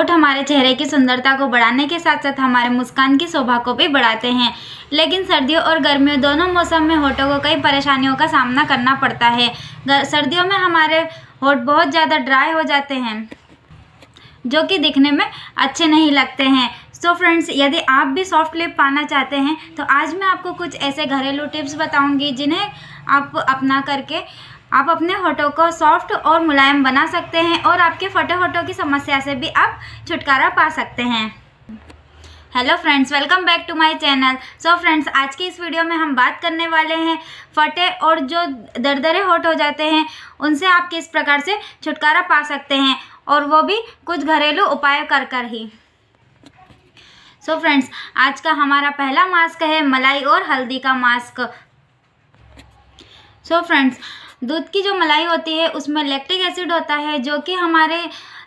होठ हमारे चेहरे की सुंदरता को बढ़ाने के साथ साथ हमारे मुस्कान की शोभा को भी बढ़ाते हैं लेकिन सर्दियों और गर्मियों दोनों मौसम में होठों को कई परेशानियों का सामना करना पड़ता है सर्दियों में हमारे होठ बहुत ज़्यादा ड्राई हो जाते हैं जो कि दिखने में अच्छे नहीं लगते हैं सो so फ्रेंड्स यदि आप भी सॉफ्ट लिप पाना चाहते हैं तो आज मैं आपको कुछ ऐसे घरेलू टिप्स बताऊंगी जिन्हें आप अपना करके आप अपने होठों को सॉफ्ट और मुलायम बना सकते हैं और आपके फटे होठों की समस्या से भी आप छुटकारा पा सकते हैं hello friends welcome back to my channel so friends आज की इस वीडियो में हम बात करने वाले हैं फटे और जो दरदरे होठ हो जाते हैं उनसे आप किस प्रकार से छुटकारा पा सकते हैं और वो भी कुछ घरेलू उपाय कर कर ही सो so फ्रेंड्स आज का हमारा पहला मास्क है मलाई और हल्दी का मास्क सो so फ्रेंड्स दूध की जो मलाई होती है उसमें लैक्टिक एसिड होता है जो कि हमारे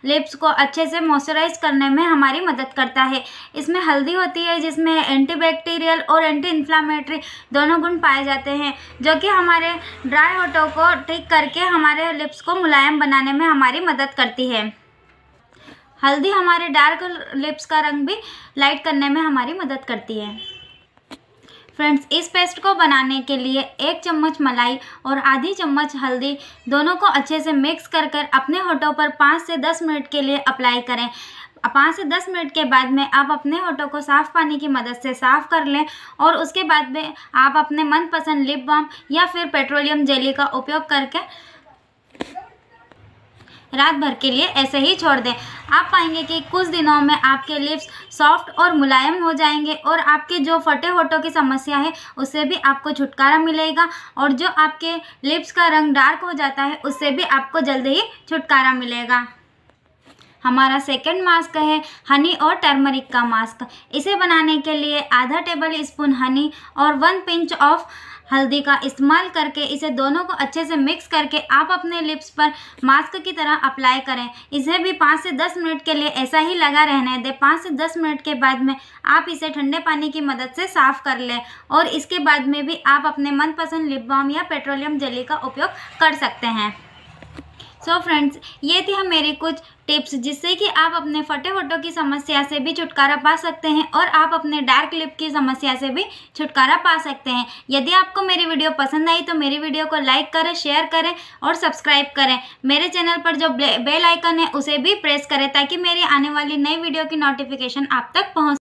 लिप्स को अच्छे से मॉइस्चराइज करने में हमारी मदद करता है इसमें हल्दी होती है जिसमें एंटीबैक्टीरियल और एंटी इन्फ्लामेटरी दोनों गुण पाए जाते हैं जो कि हमारे ड्राई होटों को ठीक करके हमारे लिप्स को मुलायम बनाने में हमारी मदद करती है हल्दी हमारे डार्क लिप्स का रंग भी लाइट करने में हमारी मदद करती है फ्रेंड्स इस पेस्ट को बनाने के लिए एक चम्मच मलाई और आधी चम्मच हल्दी दोनों को अच्छे से मिक्स कर कर अपने होठों पर पाँच से दस मिनट के लिए अप्लाई करें पाँच से दस मिनट के बाद में आप अपने होठों को साफ़ पानी की मदद से साफ़ कर लें और उसके बाद में आप अपने मनपसंद लिप बाम या फिर पेट्रोलियम जेली का उपयोग करके रात भर के लिए ऐसे ही छोड़ दें आप पाएंगे कि कुछ दिनों में आपके लिप्स सॉफ्ट और मुलायम हो जाएंगे और आपके जो फटे होठों की समस्या है उससे भी आपको छुटकारा मिलेगा और जो आपके लिप्स का रंग डार्क हो जाता है उससे भी आपको जल्द ही छुटकारा मिलेगा हमारा सेकेंड मास्क है हनी और टर्मरिक का मास्क इसे बनाने के लिए आधा टेबल स्पून हनी और वन पिंच ऑफ हल्दी का इस्तेमाल करके इसे दोनों को अच्छे से मिक्स करके आप अपने लिप्स पर मास्क की तरह अप्लाई करें इसे भी पाँच से दस मिनट के लिए ऐसा ही लगा रहने दें पाँच से दस मिनट के बाद में आप इसे ठंडे पानी की मदद से साफ़ कर लें और इसके बाद में भी आप अपने मनपसंद लिप बाम या पेट्रोलियम जेली का उपयोग कर सकते हैं सो so फ्रेंड्स ये थे मेरे कुछ टिप्स जिससे कि आप अपने फटे फटो की समस्या से भी छुटकारा पा सकते हैं और आप अपने डार्क लिप की समस्या से भी छुटकारा पा सकते हैं यदि आपको मेरी वीडियो पसंद आई तो मेरी वीडियो को लाइक करें शेयर करें और सब्सक्राइब करें मेरे चैनल पर जो बेल आइकन है उसे भी प्रेस करें ताकि मेरी आने वाली नई वीडियो की नोटिफिकेशन आप तक पहुँच